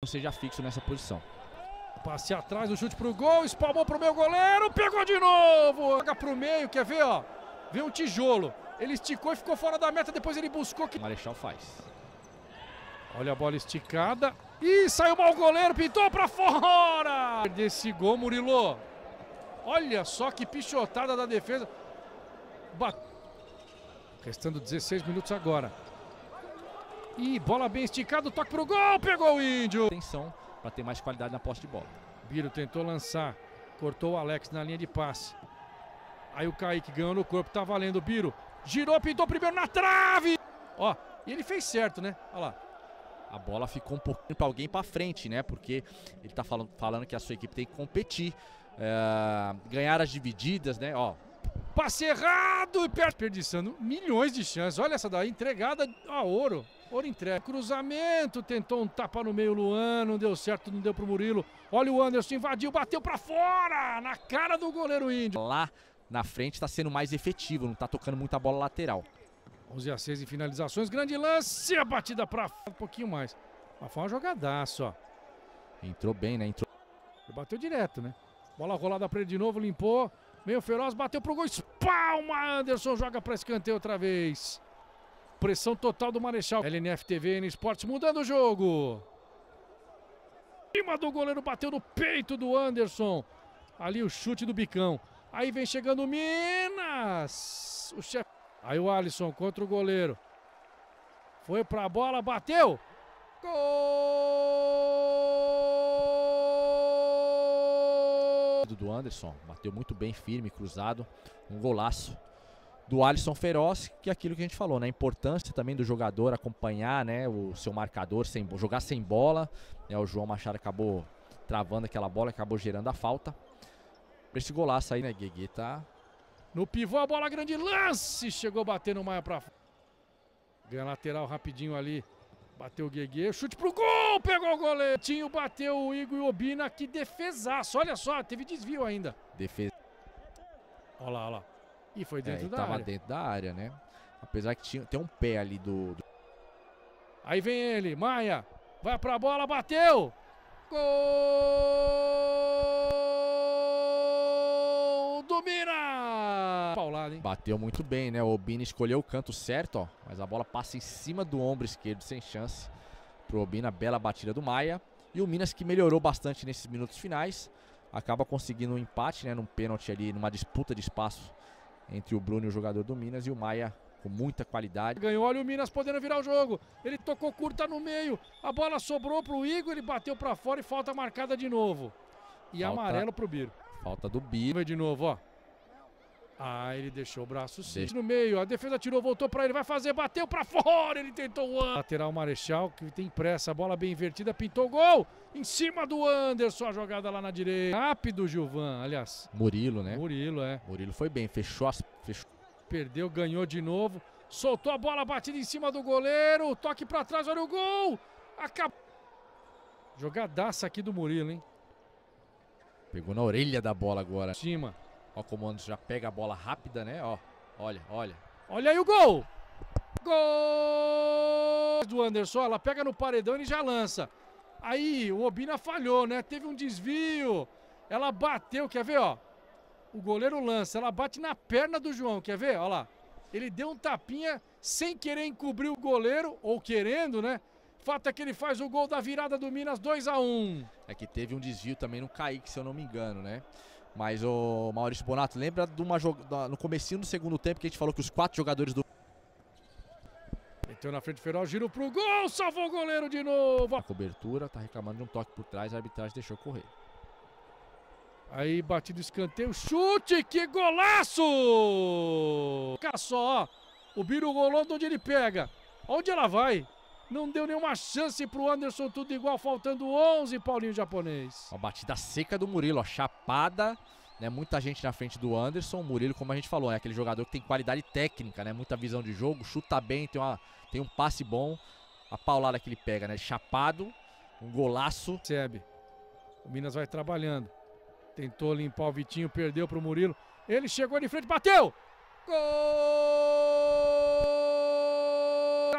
não seja fixo nessa posição. Passe atrás, o chute pro gol, espalmou pro meu goleiro, pegou de novo! Joga pro meio, quer ver, ó? Vê um tijolo. Ele esticou e ficou fora da meta, depois ele buscou. Que... O Marechal faz. Olha a bola esticada. Ih, saiu mal o goleiro, pintou pra fora! desse gol, Murilo. Olha só que pichotada da defesa. Bat... Restando 16 minutos agora. E bola bem esticada, toque pro gol, pegou o Índio. Atenção para ter mais qualidade na posse de bola. Biro tentou lançar, cortou o Alex na linha de passe. Aí o Kaique ganhou no corpo, tá valendo Biro. Girou, pintou primeiro na trave. Ó, e ele fez certo, né? Olha lá. A bola ficou um pouquinho para alguém para frente, né? Porque ele tá falando, falando que a sua equipe tem que competir. É, ganhar as divididas, né? Ó, passe errado e desperdiçando milhões de chances. Olha essa daí, entregada a ouro. Ouro entrega. Cruzamento, tentou um tapa no meio, Luan, não deu certo, não deu pro Murilo. Olha o Anderson, invadiu, bateu para fora, na cara do goleiro índio. Lá na frente está sendo mais efetivo, não está tocando muita bola lateral. 11 a 6 em finalizações, grande lance, a batida para um pouquinho mais. Mas foi uma jogadaço, ó. Entrou bem, né? Entrou. Bateu direto, né? Bola rolada para ele de novo, limpou. Meio feroz, bateu pro gol. Espalma! Anderson joga para escanteio outra vez. Pressão total do Marechal. LNF TV, N Esportes mudando o jogo. Cima do goleiro, bateu no peito do Anderson. Ali o chute do bicão. Aí vem chegando o Minas. O chefe. Aí o Alisson contra o goleiro. Foi pra bola, bateu. Gol! do Anderson, bateu muito bem, firme, cruzado, um golaço do Alisson Feroz, que é aquilo que a gente falou, né? A importância também do jogador acompanhar, né, o seu marcador sem jogar sem bola, né? O João Machado acabou travando aquela bola, acabou gerando a falta. Pra esse golaço aí, né, Guegui? tá? No pivô a bola grande lance, chegou batendo o Maia para a lateral rapidinho ali. Bateu o Guegue, chute pro gol, pegou o goleiro. Tinho bateu o Igor e Obina, que defesaço. Olha só, teve desvio ainda. Defesa. Olha lá, olha lá. E foi é, dentro é, da tava área. dentro da área, né? Apesar que tinha, tem um pé ali do, do... Aí vem ele, Maia. Vai pra bola, bateu. Gol! jogada, hein? Bateu muito bem, né? O Obina escolheu o canto certo, ó. Mas a bola passa em cima do ombro esquerdo, sem chance. Pro Obina, bela batida do Maia. E o Minas, que melhorou bastante nesses minutos finais, acaba conseguindo um empate, né? Num pênalti ali, numa disputa de espaço entre o Bruno e o jogador do Minas. E o Maia com muita qualidade. Ganhou, olha o Minas podendo virar o jogo. Ele tocou curta no meio. A bola sobrou pro Igor, ele bateu para fora e falta marcada de novo. E falta, amarelo pro Biro. Falta do Biro. De novo, ó. Ah, ele deixou o braço sim. No meio, a defesa tirou, voltou para ele, vai fazer, bateu para fora, ele tentou o lateral Marechal, que tem pressa, bola bem invertida, pintou o gol em cima do Anderson, a jogada lá na direita. Rápido, Gilvan, aliás. Murilo, né? Murilo, é. Murilo foi bem, fechou as fechou. Perdeu, ganhou de novo. Soltou a bola batida em cima do goleiro, toque para trás, olha o gol! Acabou. Jogadaça aqui do Murilo, hein? Pegou na orelha da bola agora. Em cima. Ó, o comando já pega a bola rápida, né? Ó, olha, olha. Olha aí o gol! Gol do Anderson. Ela pega no paredão e já lança. Aí o Obina falhou, né? Teve um desvio. Ela bateu, quer ver, ó? O goleiro lança, ela bate na perna do João, quer ver? Olha lá. Ele deu um tapinha sem querer encobrir o goleiro, ou querendo, né? Fato é que ele faz o gol da virada do Minas 2 a 1 É que teve um desvio também no Kaique, se eu não me engano, né? Mas o Maurício Bonato, lembra de uma no comecinho do segundo tempo que a gente falou que os quatro jogadores do... Meteu na frente Feral, giro pro gol, salvou o goleiro de novo. A cobertura, tá reclamando de um toque por trás, a arbitragem deixou correr. Aí batido escanteio, chute, que golaço! fica só, ó, o Biro rolou onde ele pega. Onde ela vai? Não deu nenhuma chance pro Anderson, tudo igual, faltando 11, Paulinho Japonês. Uma batida seca do Murilo, ó, chapada, né? Muita gente na frente do Anderson. O Murilo, como a gente falou, é aquele jogador que tem qualidade técnica, né? Muita visão de jogo, chuta bem, tem, uma, tem um passe bom. A paulada que ele pega, né? Chapado, um golaço. Recebe. O Minas vai trabalhando. Tentou limpar o Vitinho, perdeu pro Murilo. Ele chegou de frente, bateu! Gol!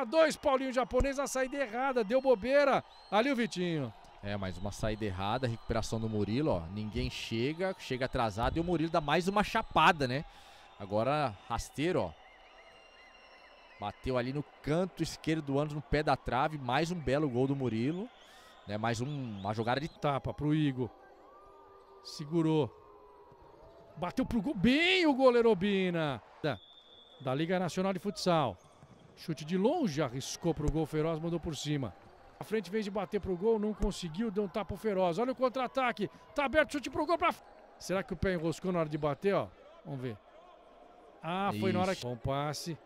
a 2, Paulinho japonês, a saída errada, deu bobeira. Ali o Vitinho. É, mais uma saída errada, recuperação do Murilo, ó. Ninguém chega, chega atrasado e o Murilo dá mais uma chapada, né? Agora rasteiro, ó. Bateu ali no canto esquerdo do Anderson, no pé da trave. Mais um belo gol do Murilo. Né? Mais um, uma jogada de tapa pro Igor. Segurou. Bateu pro gol. Bem o goleiro Obina. Da, da Liga Nacional de Futsal. Chute de longe, arriscou para o gol, Feroz mandou por cima. A frente, vez de bater para o gol, não conseguiu, deu um tapa Feroz. Olha o contra-ataque, tá aberto, chute para o gol. Pra... Será que o pé enroscou na hora de bater? Ó? Vamos ver. Ah, foi na hora que... Bom passe,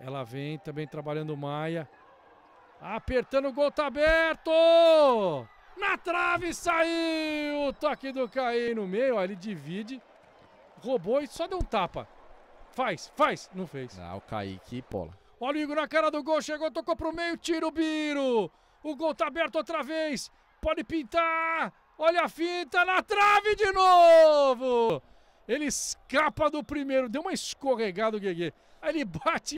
ela vem também trabalhando o Maia. Apertando o gol, tá aberto! Na trave, saiu! O toque do Caí no meio, ó, ele divide, roubou e só deu um tapa. Faz, faz, não fez. Ah, o Kaique, Pola. Olha o Igor na cara do gol, chegou, tocou pro meio, tira o Biro. O gol tá aberto outra vez. Pode pintar. Olha a finta na trave de novo. Ele escapa do primeiro, deu uma escorregada o Guegue. Aí ele bate